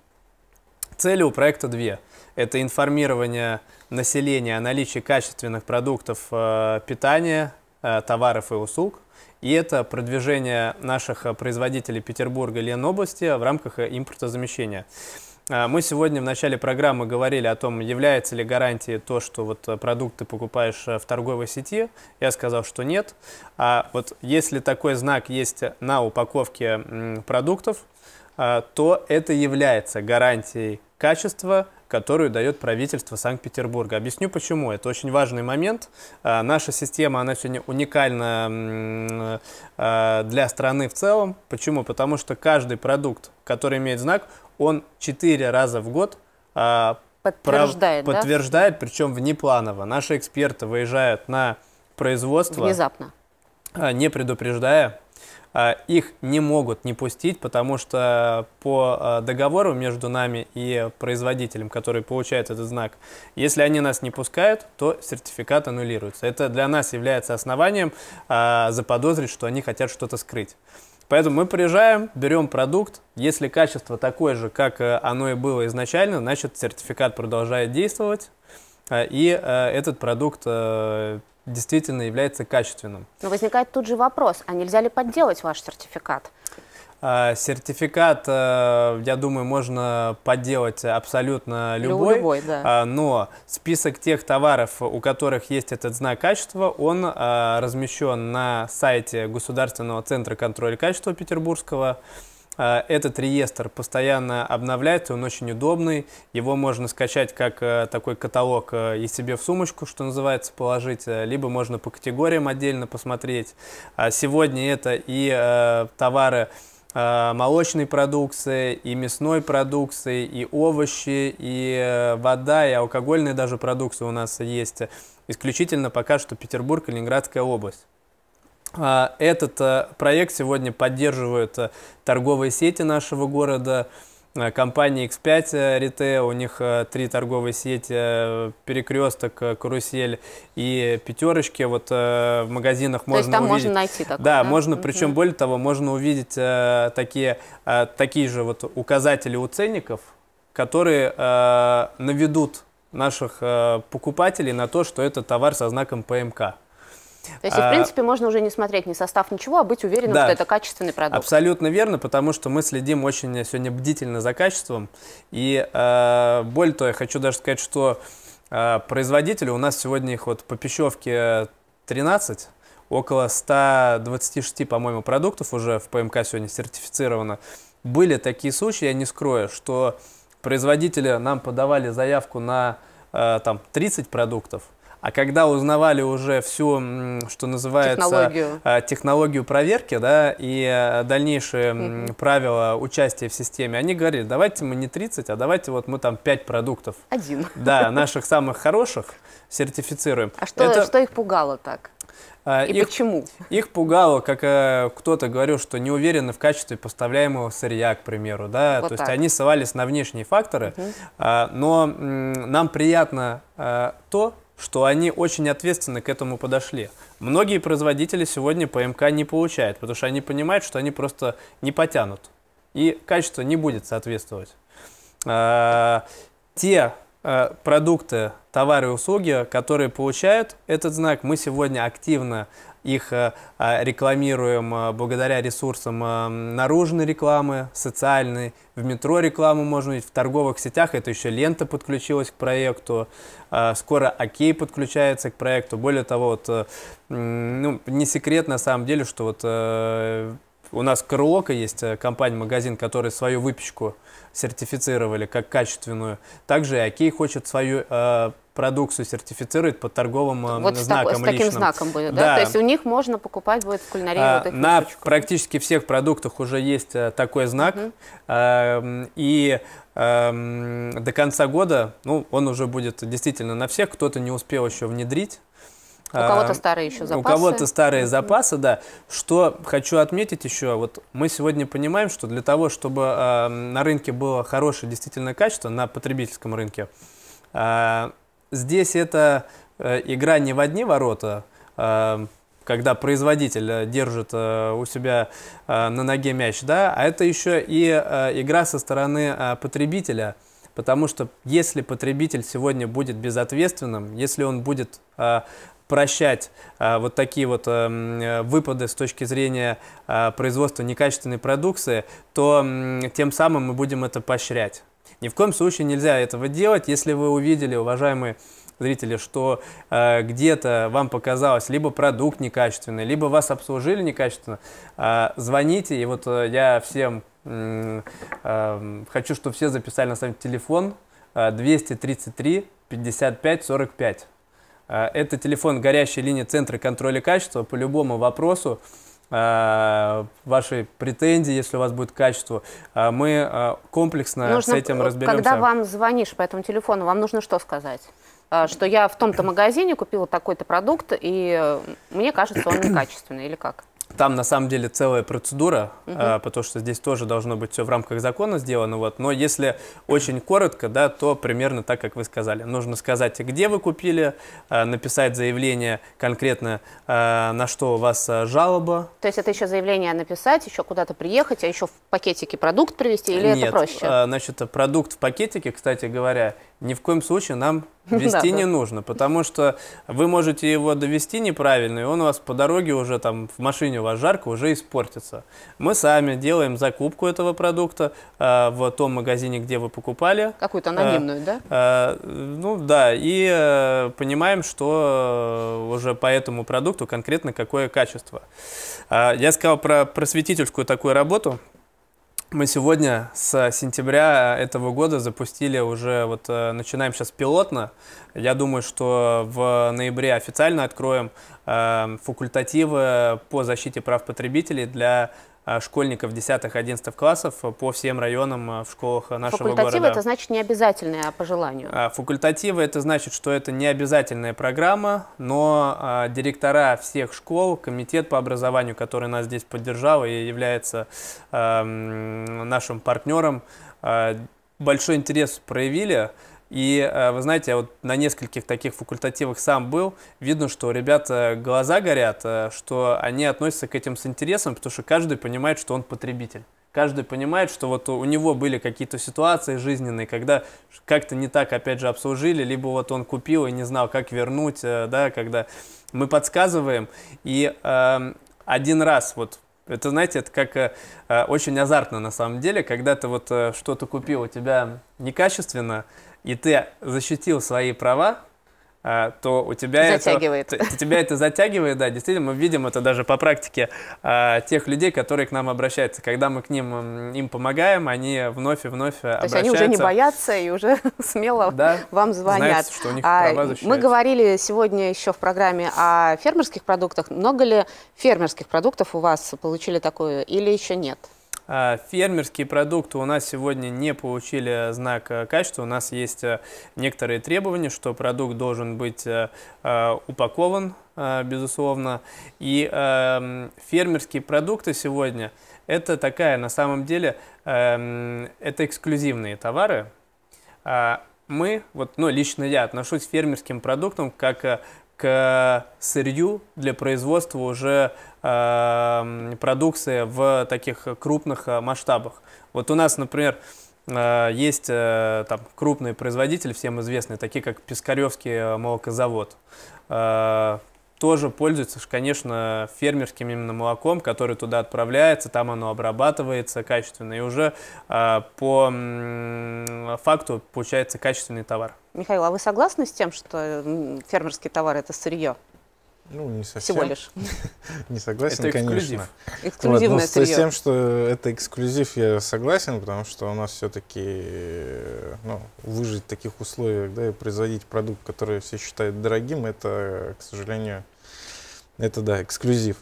Цели у проекта две. Это информирование населения о наличии качественных продуктов э, питания, э, товаров и услуг. И это продвижение наших э, производителей Петербурга и Ленобласти в рамках импортозамещения. Мы сегодня в начале программы говорили о том, является ли гарантией то, что вот продукт ты покупаешь в торговой сети. Я сказал, что нет. А вот если такой знак есть на упаковке продуктов, а, то это является гарантией качества, которую дает правительство Санкт-Петербурга. Объясню почему. Это очень важный момент. А, наша система, она сегодня уникальна а, для страны в целом. Почему? Потому что каждый продукт, который имеет знак, он 4 раза в год подтверждает, да? подтверждает причем внепланово. Наши эксперты выезжают на производство. Внезапно. Не предупреждая а, их не могут не пустить, потому что по а, договору между нами и производителем, который получает этот знак, если они нас не пускают, то сертификат аннулируется. Это для нас является основанием а, заподозрить, что они хотят что-то скрыть. Поэтому мы приезжаем, берем продукт. Если качество такое же, как э, оно и было изначально, значит сертификат продолжает действовать, и э, этот продукт э, действительно является качественным. Но возникает тут же вопрос, а нельзя ли подделать ваш сертификат? А, сертификат, э, я думаю, можно подделать абсолютно любой, любой да. А, но список тех товаров, у которых есть этот знак качества, он э, размещен на сайте Государственного центра контроля качества Петербургского. А, этот реестр постоянно обновляется, он очень удобный. Его можно скачать как э, такой каталог э, и себе в сумочку, что называется, положить, э, либо можно по категориям отдельно посмотреть. А сегодня это и товары молочной продукции, и мясной продукции, и овощи, и вода, и алкогольная даже продукция у нас есть. Исключительно пока что Петербург, Ленинградская область. А, этот э, проект сегодня поддерживают э, торговые сети нашего города, э, компании X5 Retail. у них три торговые сети, Перекресток, Карусель и Пятерочки, вот в магазинах То можно есть там увидеть. можно найти такое, да, да? можно, причем угу. более того, можно увидеть такие, такие же вот указатели у ценников, которые наведут наших покупателей на то, что это товар со знаком ПМК. То есть, а, в принципе, можно уже не смотреть ни состав, ничего, а быть уверенным, да, что это качественный продукт. Абсолютно верно, потому что мы следим очень сегодня бдительно за качеством. И э, более того, я хочу даже сказать, что э, производители, у нас сегодня их вот по пищевке 13, около 126, по-моему, продуктов уже в ПМК сегодня сертифицировано. Были такие случаи, я не скрою, что производители нам подавали заявку на э, там, 30 продуктов, а когда узнавали уже всю, что называется, технологию, а, технологию проверки, да, и э, дальнейшие mm-hmm. правила участия в системе, они говорили, давайте мы не 30, а давайте вот мы там 5 продуктов. Один. Да, наших самых хороших сертифицируем. А что, Это... что их пугало так? А, и их, почему? Их пугало, как э, кто-то говорил, что не уверены в качестве поставляемого сырья, к примеру. Да? Вот То так. есть они ссылались на внешние факторы. Угу. Э, но нам приятно э, то, что они очень ответственно к этому подошли. Многие производители сегодня ПМК не получают, потому что они понимают, что они просто не потянут. И качество не будет соответствовать. А, те Э, продукты, товары услуги, которые получают этот знак. Мы сегодня активно их э, э, рекламируем благодаря ресурсам наружной рекламы, социальной, в метро рекламу можно видеть, в торговых сетях, это еще лента подключилась к проекту, скоро окей подключается к проекту. Более того, вот, ну, не секрет на самом деле, что вот у нас Крылока есть компания-магазин, который свою выпечку сертифицировали как качественную. Также и Окей хочет свою э, продукцию сертифицировать под торговым э, вот знаком с, так, с таким личным. знаком будет, да? да? То есть у них можно покупать будет в кулинарии а, вот На мисочку. практически всех продуктах уже есть э, такой знак. Угу. Э, и э, до конца года, ну, он уже будет действительно на всех, кто-то не успел еще внедрить, у кого-то а, старые еще запасы. У кого-то старые запасы, да. Что хочу отметить еще, вот мы сегодня понимаем, что для того, чтобы а, на рынке было хорошее действительно качество, на потребительском рынке, а, здесь это э, игра не в одни ворота, когда производитель держит э, у себя на ноге мяч, да, а это еще и э, игра со стороны потребителя, Потому что если потребитель сегодня будет безответственным, если он будет э, прощать а, вот такие вот а, выпады с точки зрения а, производства некачественной продукции, то а, тем самым мы будем это поощрять. Ни в коем случае нельзя этого делать. Если вы увидели, уважаемые зрители, что э, где-то вам показалось либо продукт некачественный, либо вас обслужили некачественно, э, звоните. И вот э, я всем э, э, хочу, чтобы все записали на самом телефон э, 233 55 45. Э, это телефон горящей линии Центра контроля качества по любому вопросу э, ваши претензии, если у вас будет качество. Э, мы комплексно нужно, с этим разберемся. Когда вам звонишь по этому телефону, вам нужно что сказать? Что я в том-то магазине купила такой-то продукт, и мне кажется, он некачественный, или как? Там на самом деле целая процедура, угу. а, потому что здесь тоже должно быть все в рамках закона сделано. Вот. Но если очень коротко, да, то примерно так, как вы сказали. Нужно сказать, где вы купили, а, написать заявление конкретно, а, на что у вас а, жалоба. То есть это еще заявление написать, еще куда-то приехать, а еще в пакетике продукт привезти или Нет, это проще? А, значит, продукт в пакетике, кстати говоря, ни в коем случае нам вести не нужно, потому что вы можете его довести неправильно, и он у вас по дороге уже там в машине у вас жарко уже испортится. Мы сами делаем закупку этого продукта э, в том магазине, где вы покупали. Какую-то а, анонимную, э, да? Э, ну да, и э, понимаем, что э, уже по этому продукту конкретно какое качество. Э, я сказал про просветительскую такую работу мы сегодня с сентября э, этого года запустили уже, вот э, начинаем сейчас пилотно. Я думаю, что в ноябре официально откроем э, факультативы по защите прав потребителей для Э, школьников 10-11 классов по всем районам э, в школах нашего Факультативы города. Факультативы – это значит не обязательное, а по желанию? Э, факультативы – это значит, что это не обязательная программа, но директора всех школ, комитет по образованию, который нас здесь поддержал и является эм, нашим партнером, большой интерес проявили – и э, вы знаете, я вот на нескольких таких факультативах сам был, видно, что ребята э, глаза горят, э, что они относятся к этим с интересом, потому что каждый понимает, что он потребитель каждый понимает, что вот у него были какие-то ситуации жизненные, когда как-то не так, опять же, обслужили, либо вот он купил и не знал, как вернуть, да, когда мы подсказываем. И э, один раз вот это, знаете, это как э, очень азартно на самом деле, когда ты вот э, что-то купил, у тебя некачественно, и ты защитил свои права, э, то у тебя затягивает. это то, тебя это затягивает, да, действительно, мы видим это даже по практике э, тех людей, которые к нам обращаются. Когда мы к ним им помогаем, они вновь и вновь то обращаются. То есть они уже не боятся и уже смело да, вам звонят. Знаете, что у них а, права Мы говорили сегодня еще в программе о фермерских продуктах. Много ли фермерских продуктов у вас получили такое или еще нет? А, фермерские продукты у нас сегодня не получили знак э, качества. У нас есть э, некоторые требования, что продукт должен быть э, упакован, безусловно. И эм, фермерские продукты сегодня – это такая, на самом деле, эм, это эксклюзивные товары. А, мы, вот, ну, лично я отношусь к фермерским продуктам как к сырью для производства уже э, продукции в таких крупных э, масштабах. Вот у нас, например, э, есть э, там крупные производители, всем известные, такие как Пискаревский э, молокозавод. Э, тоже пользуются, конечно, фермерским именно молоком, который туда отправляется, там оно обрабатывается качественно, и уже э, по э, факту получается качественный товар. Михаил, а вы согласны с тем, что фермерский товар это сырье? Ну, не совсем. Всего лишь. не согласен, это конечно. Эксклюзивное вот, сырье. Ну, с тем, что это эксклюзив, я согласен, потому что у нас все-таки э, ну, выжить в таких условиях, да, и производить продукт, который все считают дорогим, это, к сожалению, это, да, эксклюзив.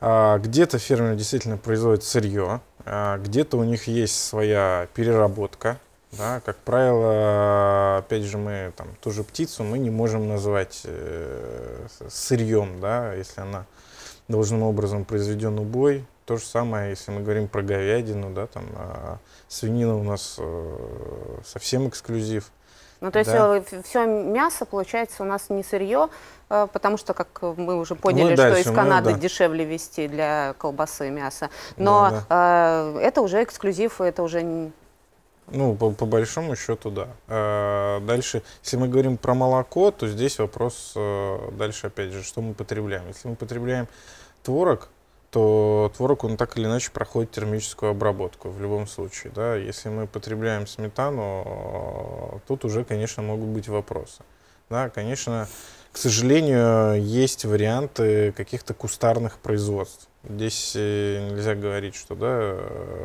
А где-то фермеры действительно производят сырье, а где-то у них есть своя переработка, да, как правило, опять же, мы там, ту же птицу мы не можем назвать э, сырьем, да, если она должным образом произведен убой. То же самое, если мы говорим про говядину, да, там, а свинина у нас э, совсем эксклюзив. Ну, то да. есть э, все мясо, получается, у нас не сырье, э, потому что, как мы уже ну, поняли, мы дальше, что из Канады мы, да. дешевле везти для колбасы мясо. Но да, да. Э, это уже эксклюзив, это уже ну, по, по большому счету, да. Э, дальше, если мы говорим про молоко, то здесь вопрос э, дальше, опять же, что мы потребляем. Если мы потребляем творог, то творог, он так или иначе проходит термическую обработку в любом случае. Да? Если мы потребляем сметану, э, тут уже, конечно, могут быть вопросы. Да, конечно, к сожалению, есть варианты каких-то кустарных производств Здесь э, нельзя говорить, что да,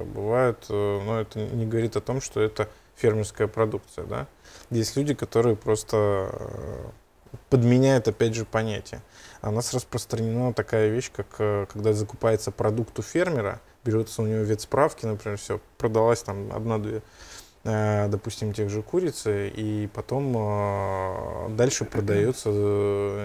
бывает, э, но это не говорит о том, что это фермерская продукция. Да? Есть люди, которые просто э, подменяют, опять же, понятие. А у нас распространена такая вещь, как когда закупается продукт у фермера, берется у него вид справки, например, все, продалась там одна-две допустим, тех же курицы, и потом дальше продается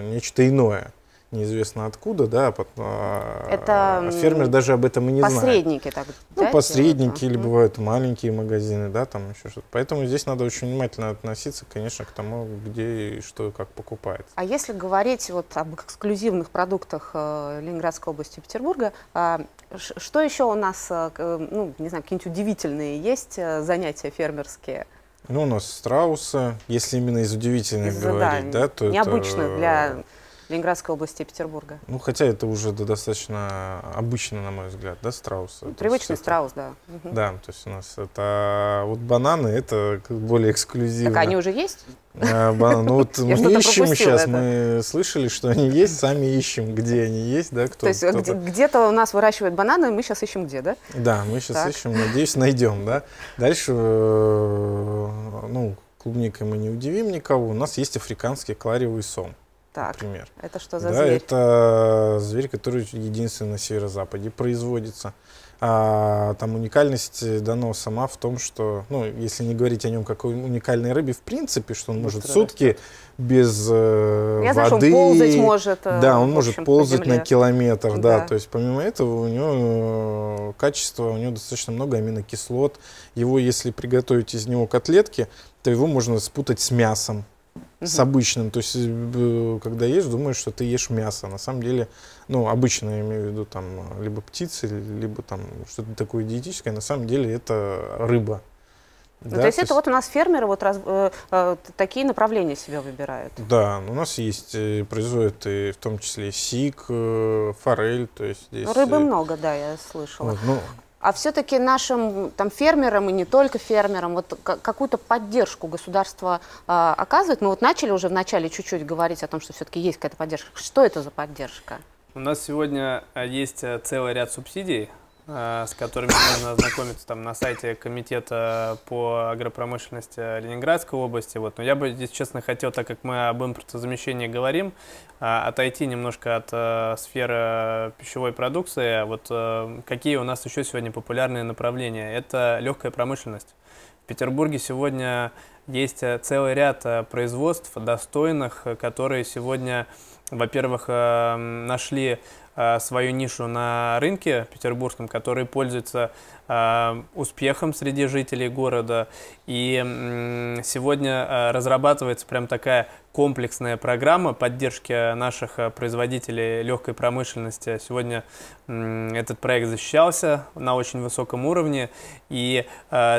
нечто иное неизвестно откуда, да, а, это а фермер даже об этом и не посредники, знает. Посредники так? Ну, да, посредники, или бывают маленькие магазины, да, там еще что-то. Поэтому здесь надо очень внимательно относиться, конечно, к тому, где и что и как покупает. А если говорить вот об эксклюзивных продуктах э, Ленинградской области и Петербурга, а, что еще у нас, э, э, ну, не знаю, какие-нибудь удивительные есть занятия фермерские? Ну, у нас страусы, если именно из удивительных из говорить, да, то необычных это... для Ленинградской области и Петербурга. Ну, хотя это уже достаточно обычно, на мой взгляд, да, страус. Ну, привычный это, страус, да. Угу. Да, то есть у нас это... А, вот бананы, это более эксклюзивно. Так а они уже есть? А, бан... Ну, вот мы ищем сейчас, это. мы слышали, что они есть, сами ищем, где они есть, да, кто То есть где-то у нас выращивают бананы, мы сейчас ищем где, да? Да, мы сейчас так. ищем, надеюсь, найдем, да. Дальше, э, ну, клубникой мы не удивим никого, у нас есть африканский кларевый сом. Так, например. это что за да, зверь? Это зверь, который единственный на северо-западе производится. А, там уникальность э, данного сама в том, что, ну, если не говорить о нем как о уникальной рыбе, в принципе, что он Быстро может сутки растет. без э, Я воды. Знаю, что он ползать может. Э, да, он может ползать на километр, да. да. То есть помимо этого у него э, качество, у него достаточно много аминокислот. Его, если приготовить из него котлетки, то его можно спутать с мясом с обычным. То есть, э, когда ешь, думаешь, что ты ешь мясо. На самом деле, ну, обычно я имею в виду там либо птицы, либо там что-то такое диетическое. На самом деле это рыба. Ну, да, то есть то это есть... вот у нас фермеры вот раз, э, э, такие направления себе выбирают. Да, ну, у нас есть э, производят и в том числе сик, э, форель, то есть здесь. Рыбы э, много, да, я слышала. Вот, ну, а все-таки нашим там, фермерам и не только фермерам вот какую-то поддержку государство э, оказывает? Мы вот начали уже вначале чуть-чуть говорить о том, что все-таки есть какая-то поддержка. Что это за поддержка? У нас сегодня а, есть э, целый ряд субсидий, а, с которыми можно ознакомиться там на сайте Комитета по агропромышленности Ленинградской области. Вот. Но я бы здесь, честно, хотел, так как мы об импортозамещении говорим, а, отойти немножко от э, сферы пищевой продукции. Вот э, какие у нас еще сегодня популярные направления? Это легкая промышленность. В Петербурге сегодня есть э, целый ряд производств достойных, которые сегодня во-первых, нашли Э, свою нишу на рынке петербургском, который пользуется э, успехом среди жителей города. И сегодня э, разрабатывается прям такая комплексная программа поддержки наших производителей легкой промышленности. Сегодня этот проект защищался на очень высоком уровне, и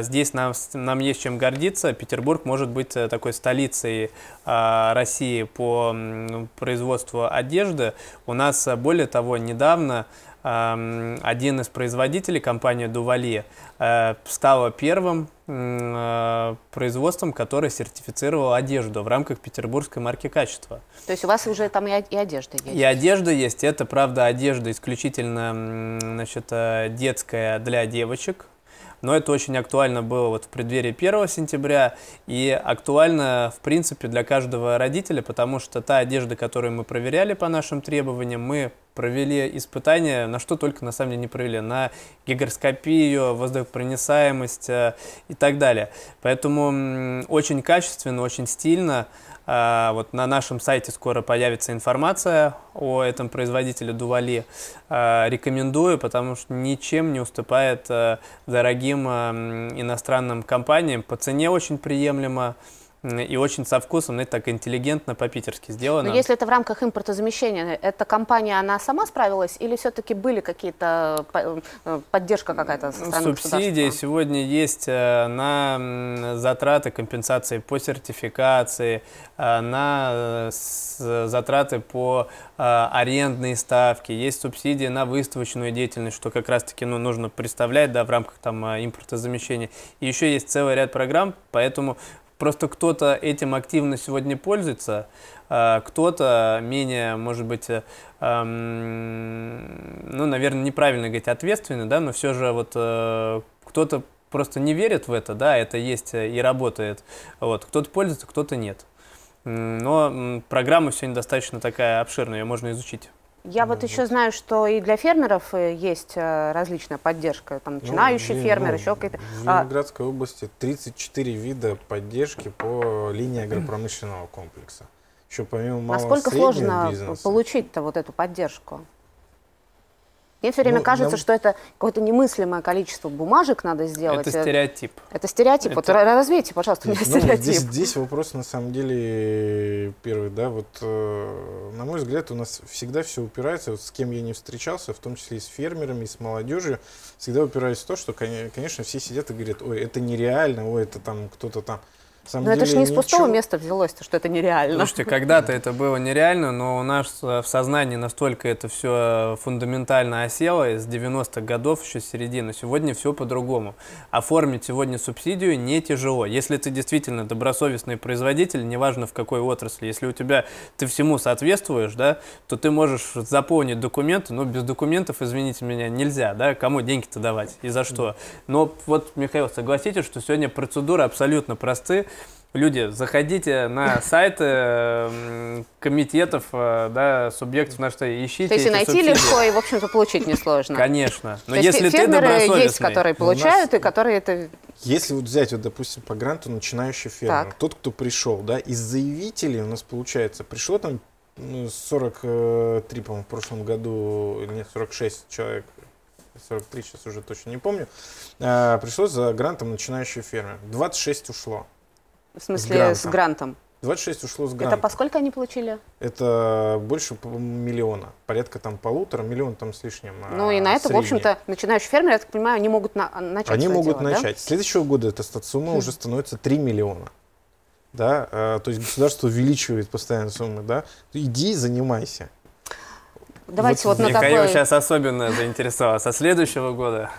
здесь нам, нам есть чем гордиться. Петербург может быть такой столицей России по производству одежды. У нас, более того, того, недавно эм, один из производителей, компания Дували, э, стала первым э, производством, которое сертифицировало одежду в рамках петербургской марки качества. То есть у вас уже там и одежда есть? И одежда есть. Это, правда, одежда исключительно значит, э, детская для девочек, но это очень актуально было вот в преддверии 1 сентября и актуально, в принципе, для каждого родителя, потому что та одежда, которую мы проверяли по нашим требованиям, мы провели испытания, на что только на самом деле не провели, на гигроскопию, воздухопроницаемость э, и так далее. Поэтому очень качественно, очень стильно, а, вот на нашем сайте скоро появится информация о этом производителе Дували. Рекомендую, потому что ничем не уступает э, дорогим иностранным компаниям. По цене очень приемлемо и очень со вкусом, знаете, так интеллигентно по-питерски сделано. Но если это в рамках импортозамещения, эта компания, она сама справилась или все-таки были какие-то, э, поддержка какая-то со стороны Субсидии сегодня есть э, на затраты компенсации по сертификации, э, на затраты по арендные ставки, есть субсидии на выставочную деятельность, что как раз-таки ну, нужно представлять да, в рамках там, импортозамещения. И еще есть целый ряд программ, поэтому Просто кто-то этим активно сегодня пользуется, а, кто-то менее, может быть, э, ну, наверное, неправильно говорить ответственный, да, но все же вот э, кто-то просто не верит в это, да, это есть и работает. Вот, кто-то пользуется, кто-то нет. Но программа сегодня достаточно такая обширная, ее можно изучить. Я вот еще знаю, что и для фермеров э, есть э, различная поддержка, там ну, начинающий ну, фермер, ну, еще какие-то. В а Ленинградской а... области 34 вида поддержки по линии агропромышленного комплекса. Еще помимо а малого Насколько сложно получить-то вот эту поддержку? Мне все время ну, кажется, нам... что это какое-то немыслимое количество бумажек надо сделать. Это э, стереотип. Это стереотип. Это... Вот развейте, пожалуйста, меня ну, стереотип. Здесь, здесь вопрос, на самом деле, первый, да, вот, э, на мой взгляд, у нас всегда все упирается, вот с кем я не встречался, в том числе и с фермерами, и с молодежью, всегда упирается в то, что, конечно, все сидят и говорят, ой, это нереально, ой, это там кто-то там самом но деле, это же не с пустого места взялось, что это нереально. Слушайте, когда-то это было нереально, но у нас э, в сознании настолько это все э, фундаментально осело из 90-х годов, еще с середины. Сегодня все по-другому. Оформить сегодня субсидию не тяжело. Если ты действительно добросовестный производитель, неважно в какой отрасли, если у тебя ты всему соответствуешь, да, то ты можешь заполнить документы, но без документов, извините меня, нельзя, да, кому деньги-то давать и за что. Но вот, Михаил, согласитесь, что сегодня процедуры абсолютно просты, Люди, заходите на сайты э, комитетов, э, да, субъектов на что ищите. То есть и найти субсидии. легко, и, в общем-то, получить несложно. Конечно. Но То если фермеры ты добросовестный... есть, которые получают, нас... и которые это... Если вот взять, вот, допустим, по гранту начинающий фермер, так. тот, кто пришел, да, из заявителей у нас получается, пришло там 43, ну, э, по-моему, в прошлом году, или нет, 46 человек, 43, сейчас уже точно не помню, пришло за грантом начинающий фермер. 26 ушло. В смысле, с грантом. С грантом. 26 ушло с гранта. Это поскольку они получили? Это больше миллиона. Порядка там полутора, миллион там с лишним. А, ну и на это, средний. в общем-то, начинающие фермеры, я так понимаю, они могут на начать Они могут дело, начать. Да? С следующего года эта сумма хм. уже становится 3 миллиона. Да? Э, то есть государство увеличивает постоянно суммы. Да? Иди занимайся. Давайте вот, вот на такой... сейчас особенно заинтересовала. Со следующего года?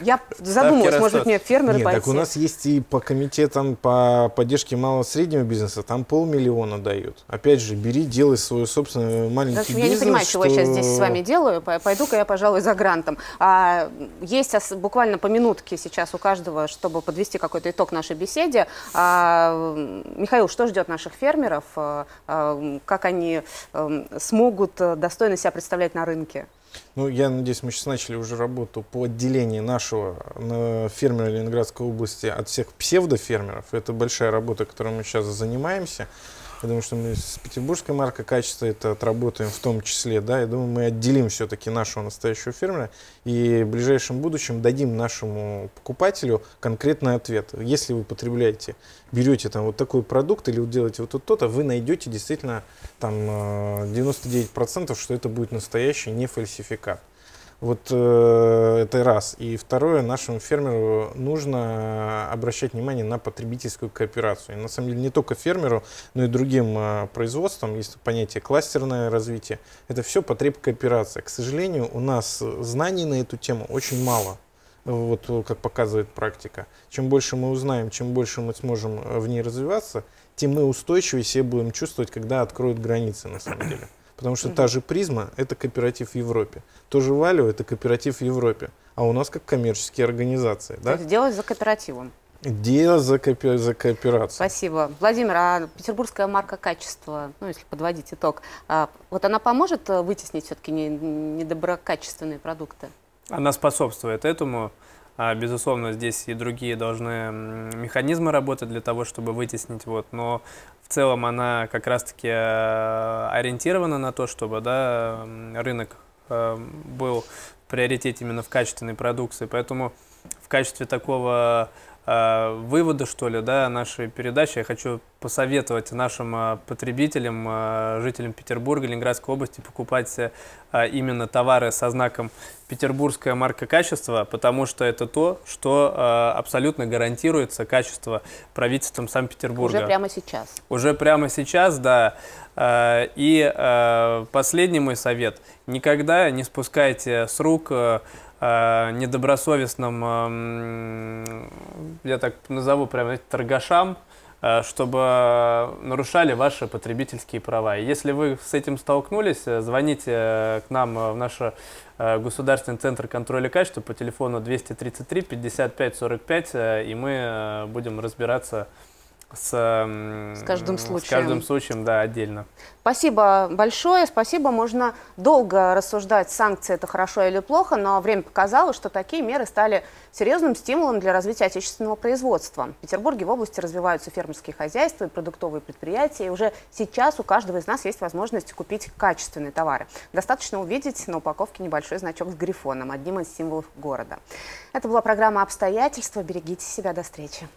Я задумалась, может быть, мне фермеры Нет, пойти. так у нас есть и по комитетам по поддержке малого среднего бизнеса, там полмиллиона дают. Опять же, бери, делай свой собственный маленький бизнес. Я не понимаю, что... чего я сейчас здесь с вами делаю. Пойду-ка я, пожалуй, за грантом. А, есть буквально по минутке сейчас у каждого, чтобы подвести какой-то итог нашей беседе. А, Михаил, что ждет наших фермеров? А, как они эм, смогут э, достойно особенно себя представляет на рынке? Ну, я надеюсь, мы сейчас начали уже работу по отделению нашего фермера Ленинградской области от всех псевдофермеров. Это большая работа, которой мы сейчас занимаемся потому что мы с петербургской маркой качества это отработаем в том числе, да, я думаю, мы отделим все-таки нашего настоящего фермера и в ближайшем будущем дадим нашему покупателю конкретный ответ. Если вы потребляете, берете там вот такой продукт или делаете вот то-то, вы найдете действительно там 99%, э, что это будет настоящий, не фальсификат. Вот э, это раз. И второе, нашему фермеру нужно э, обращать внимание на потребительскую кооперацию. И на самом деле не только фермеру, но и другим э, производствам есть понятие кластерное развитие. Это все потреб кооперация. К сожалению, у нас знаний на эту тему очень мало вот э, как показывает практика. Чем больше мы узнаем, чем больше мы сможем э, в ней развиваться, тем мы устойчивее себя будем чувствовать, когда откроют границы на самом деле. Потому что угу. та же призма – это кооператив в Европе. То же Валю – это кооператив в Европе. А у нас как коммерческие организации. Да? То есть дело за кооперативом. Дело за, кооперацию. за кооперацию. Спасибо. Владимир, а петербургская марка качества, ну, если подводить итог, а вот она поможет э, вытеснить все-таки недоброкачественные продукты? Она способствует этому. А, безусловно, здесь и другие должны механизмы работать для того, чтобы вытеснить. Вот. Но в целом она как раз-таки э, ориентирована на то, чтобы да, рынок э, был приоритет именно в качественной продукции. Поэтому качестве такого э, вывода, что ли, да, нашей передачи, я хочу посоветовать нашим э, потребителям, э, жителям Петербурга, Ленинградской области покупать именно товары со знаком «Петербургская марка качества», потому что это то, что абсолютно гарантируется качество правительством Санкт-Петербурга. Уже прямо сейчас. Уже прямо сейчас, да. И последний мой совет. Никогда не спускайте с рук Э, недобросовестным, эм, я так назову прям торгашам, э, чтобы нарушали ваши потребительские права. И если вы с этим столкнулись, э, звоните к нам в наш Государственный центр контроля качества по телефону 233 55 45, и мы будем разбираться с, эм, с каждым случаем. С каждым случаем, да, отдельно. Спасибо большое, спасибо. Можно долго рассуждать, санкции это хорошо или плохо, но время показало, что такие меры стали серьезным стимулом для развития отечественного производства. В Петербурге в области развиваются фермерские хозяйства и продуктовые предприятия, и уже сейчас у каждого из нас есть возможность купить качественные товары. Достаточно увидеть на упаковке небольшой значок с грифоном, одним из символов города. Это была программа «Обстоятельства». Берегите себя. До встречи.